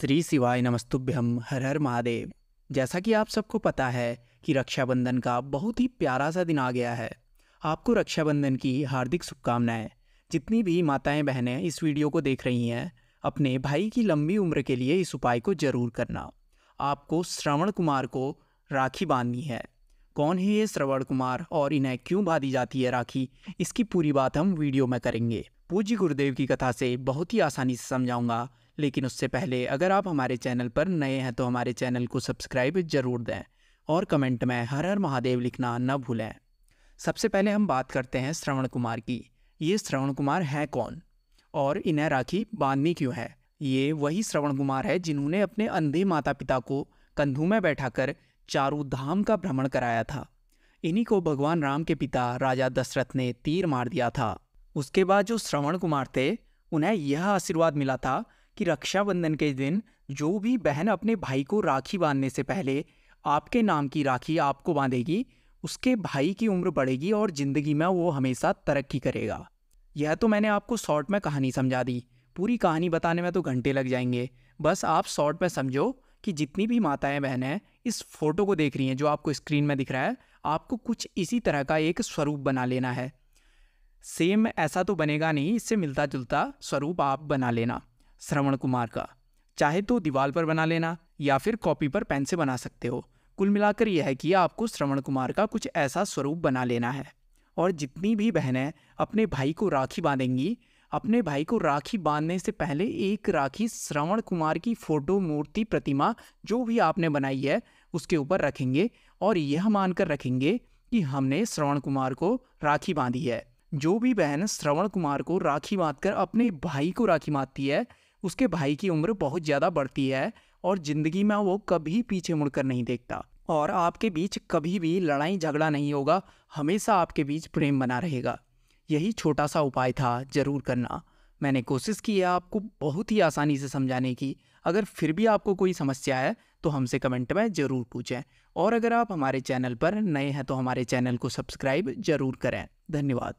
श्री शिवाय नमस्तुभ्यम हर हर महादेव जैसा कि आप सबको पता है कि रक्षाबंधन का बहुत ही प्यारा सा दिन आ गया है आपको रक्षाबंधन की हार्दिक शुभकामनाएं जितनी भी माताएं बहनें इस वीडियो को देख रही हैं अपने भाई की लंबी उम्र के लिए इस उपाय को जरूर करना आपको श्रवण कुमार को राखी बांधनी है कौन है ये श्रवण कुमार और इन्हें क्यों बांधी जाती है राखी इसकी पूरी बात हम वीडियो में करेंगे पूज्य गुरुदेव की कथा से बहुत ही आसानी से समझाऊंगा लेकिन उससे पहले अगर आप हमारे चैनल पर नए हैं तो हमारे चैनल को सब्सक्राइब ज़रूर दें और कमेंट में हर हर महादेव लिखना न भूलें सबसे पहले हम बात करते हैं श्रवण कुमार की ये श्रवण कुमार हैं कौन और इन्हें राखी बांधनी क्यों है ये वही श्रवण कुमार है जिन्होंने अपने अंधे माता पिता को कंधों में बैठाकर चारों धाम का भ्रमण कराया था इन्हीं को भगवान राम के पिता राजा दशरथ ने तीर मार दिया था उसके बाद जो श्रवण कुमार थे उन्हें यह आशीर्वाद मिला था कि रक्षाबंधन के दिन जो भी बहन अपने भाई को राखी बांधने से पहले आपके नाम की राखी आपको बांधेगी उसके भाई की उम्र बढ़ेगी और ज़िंदगी में वो हमेशा तरक्की करेगा यह तो मैंने आपको शॉर्ट में कहानी समझा दी पूरी कहानी बताने में तो घंटे लग जाएंगे बस आप शॉर्ट में समझो कि जितनी भी माताएं बहनें इस फोटो को देख रही हैं जो आपको स्क्रीन में दिख रहा है आपको कुछ इसी तरह का एक स्वरूप बना लेना है सेम ऐसा तो बनेगा नहीं इससे मिलता जुलता स्वरूप आप बना लेना श्रवण कुमार का चाहे तो दीवार पर बना लेना या फिर कॉपी पर पेन से बना सकते हो कुल मिलाकर यह है कि आपको श्रवण कुमार का कुछ ऐसा स्वरूप बना लेना है और जितनी भी बहनें अपने भाई को राखी बांधेंगी अपने भाई को राखी बांधने से पहले एक राखी श्रवण कुमार की फोटो मूर्ति प्रतिमा जो भी आपने बनाई है उसके ऊपर रखेंगे और यह मानकर रखेंगे कि हमने श्रवण कुमार को राखी बांधी है जो भी बहन श्रवण कुमार को राखी बांधकर अपने भाई को राखी बांधती है उसके भाई की उम्र बहुत ज़्यादा बढ़ती है और ज़िंदगी में वो कभी पीछे मुड़कर नहीं देखता और आपके बीच कभी भी लड़ाई झगड़ा नहीं होगा हमेशा आपके बीच प्रेम बना रहेगा यही छोटा सा उपाय था ज़रूर करना मैंने कोशिश की है आपको बहुत ही आसानी से समझाने की अगर फिर भी आपको कोई समस्या है तो हमसे कमेंट में ज़रूर पूछें और अगर आप हमारे चैनल पर नए हैं तो हमारे चैनल को सब्सक्राइब ज़रूर करें धन्यवाद